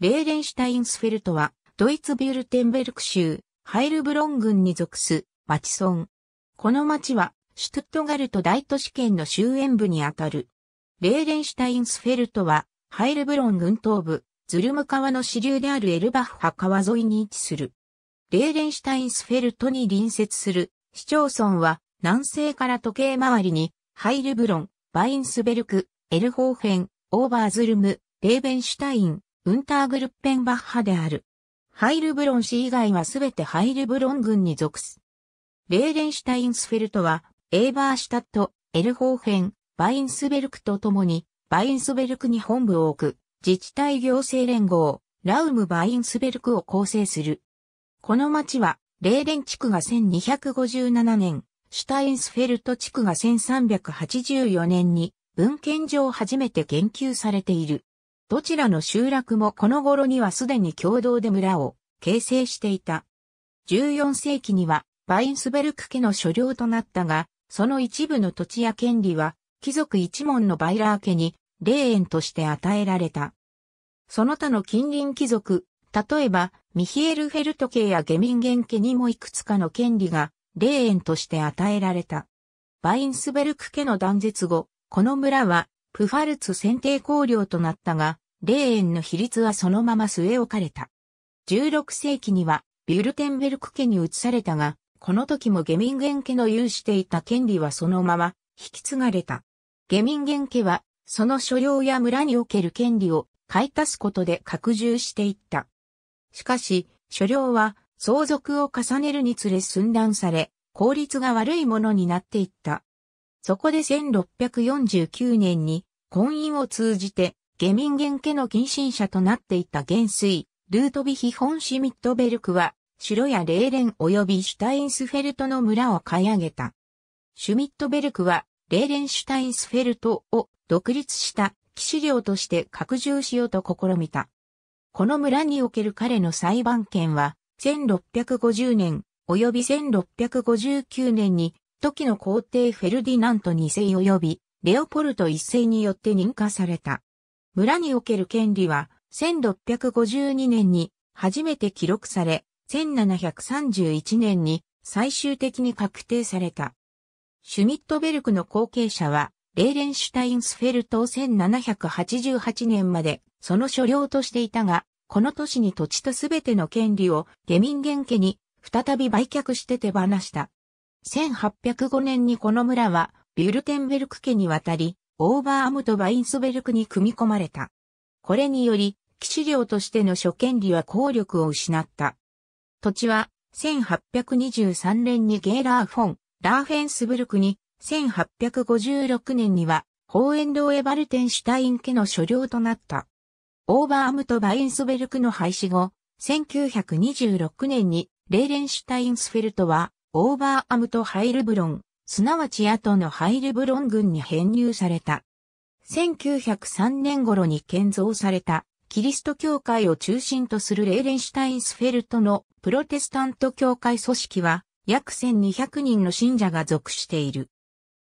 レーレンシュタインスフェルトは、ドイツビュルテンベルク州、ハイルブロン郡に属す、町村。この町は、シュトットガルト大都市圏の終焉部にあたる。レーレンシュタインスフェルトは、ハイルブロン郡東部、ズルム川の支流であるエルバッハ川沿いに位置する。レーレンシュタインスフェルトに隣接する市町村は、南西から時計回りに、ハイルブロン、バインスベルク、エルホーフェン、オーバーズルム、レーベンシュタイン、ウンターグルッペンバッハである。ハイルブロン市以外はすべてハイルブロン郡に属す。レーレンシュタインスフェルトは、エーバーシュタット、エルホーフェン、バインスベルクと共に、バインスベルクに本部を置く、自治体行政連合、ラウムバインスベルクを構成する。この町は、レーレン地区が1257年、シュタインスフェルト地区が1384年に、文献上初めて言及されている。どちらの集落もこの頃にはすでに共同で村を形成していた。14世紀にはバインスベルク家の所領となったが、その一部の土地や権利は、貴族一門のバイラー家に、霊園として与えられた。その他の近隣貴族、例えば、ミヒエル・フェルト家やゲミンゲン家にもいくつかの権利が、霊園として与えられた。バインスベルク家の断絶後、この村はプファルツ選定公領となったが、霊園の比率はそのまま据え置かれた。16世紀には、ビュルテンベルク家に移されたが、この時もゲミンゲン家の有していた権利はそのまま引き継がれた。ゲミンゲン家は、その所領や村における権利を買い足すことで拡充していった。しかし、所領は相続を重ねるにつれ寸断され、効率が悪いものになっていった。そこで1649年に婚姻を通じて下民元家の近親者となっていた元帥、ルートビヒ・ホンシュミットベルクは、城やレーレン及びシュタインスフェルトの村を買い上げた。シュミットベルクは、レーレン・シュタインスフェルトを独立した騎士領として拡充しようと試みた。この村における彼の裁判権は、1650年及び1659年に時の皇帝フェルディナント2世及び、レオポルト1世によって認可された。村における権利は、1652年に初めて記録され、1731年に最終的に確定された。シュミットベルクの後継者は、レーレンシュタインスフェルトを1788年までその所領としていたが、この年に土地とすべての権利をゲミンゲン家に再び売却して手放した。1805年にこの村は、ビュルテンベルク家に渡り、オーバーアムとバインスベルクに組み込まれた。これにより、騎士領としての諸権利は効力を失った。土地は、1823年にゲーラーフォン、ラーフェンスブルクに、1856年には、ホーエンドエバルテンシュタイン家の所領となった。オーバーアムとバインスベルクの廃止後、1926年にレーレンシュタインスフェルトはオーバーアムトハイルブロン、すなわち後のハイルブロン軍に編入された。1903年頃に建造された、キリスト教会を中心とするレーレンシュタインスフェルトのプロテスタント教会組織は、約1200人の信者が属している。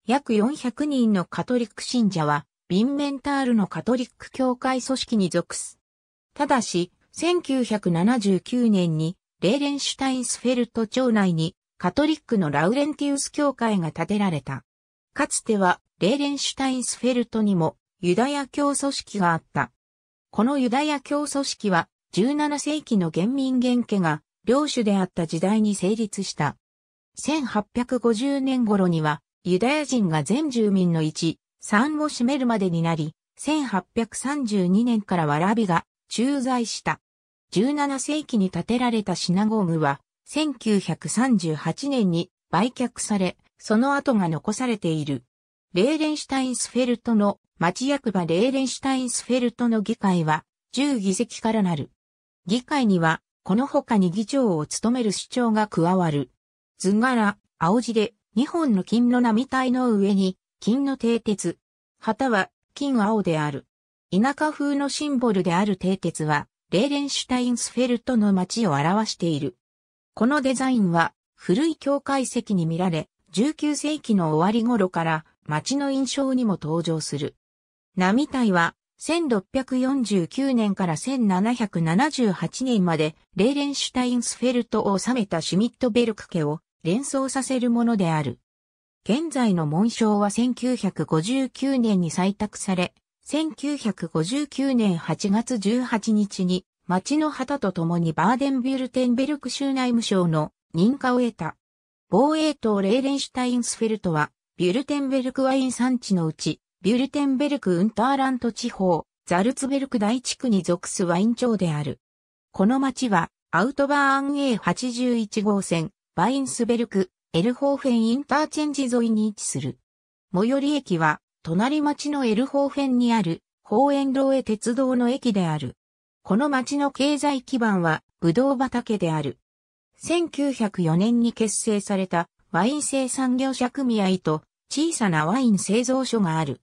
約400人のカトリック信者は、ビンメンタールのカトリック教会組織に属す。ただし、1979年に、レーレンシュタインスフェルト町内にカトリックのラウレンティウス教会が建てられた。かつては、レーレンシュタインスフェルトにも、ユダヤ教組織があった。このユダヤ教組織は、17世紀の原民原家が、領主であった時代に成立した。1850年頃には、ユダヤ人が全住民の1、3を占めるまでになり、1832年からわらびが駐在した。17世紀に建てられたシナゴーグは、1938年に売却され、その後が残されている。レーレンシュタインスフェルトの町役場レーレンシュタインスフェルトの議会は10議席からなる。議会にはこの他に議長を務める主張が加わる。図柄、青字で2本の金の並体の上に金の蹄鉄、旗は金青である。田舎風のシンボルである蹄鉄はレーレンシュタインスフェルトの町を表している。このデザインは古い教会石に見られ、19世紀の終わり頃から街の印象にも登場する。並体は1649年から1778年までレーレンシュタインスフェルトを治めたシュミットベルク家を連想させるものである。現在の紋章は1959年に採択され、1959年8月18日に町の旗と共にバーデンビュルテンベルク州内務省の認可を得た。防衛党レーレンシュタインスフェルトは、ビュルテンベルクワイン産地のうち、ビュルテンベルクウンターラント地方、ザルツベルク大地区に属すワイン町である。この町は、アウトバーン A81 号線、バインスベルク、エルホーフェンインターチェンジ沿いに位置する。最寄り駅は、隣町のエルホーフェンにある、ホーエンド・ウェ鉄道の駅である。この町の経済基盤は、ぶどう畑である。1904年に結成されたワイン生産業者組合と小さなワイン製造所がある。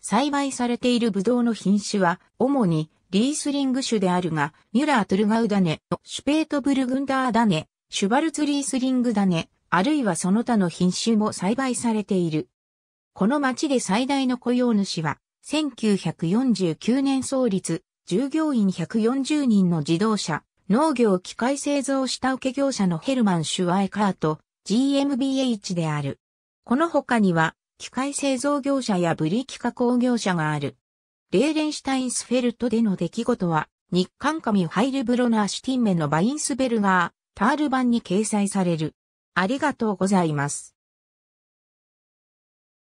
栽培されているブドウの品種は主にリースリング種であるが、ミュラー・トゥルガウダネ、シュペート・ブルグンダーダネ、シュバルツ・リースリングダネ、あるいはその他の品種も栽培されている。この町で最大の雇用主は、1949年創立、従業員140人の自動車、農業機械製造下請け業者のヘルマン・シュワイカート、GMBH である。この他には、機械製造業者やブリキ加工業者がある。レーレンシュタインスフェルトでの出来事は、日韓紙ハイルブロナーシュティンメのバインスベルガー、タール版に掲載される。ありがとうございます。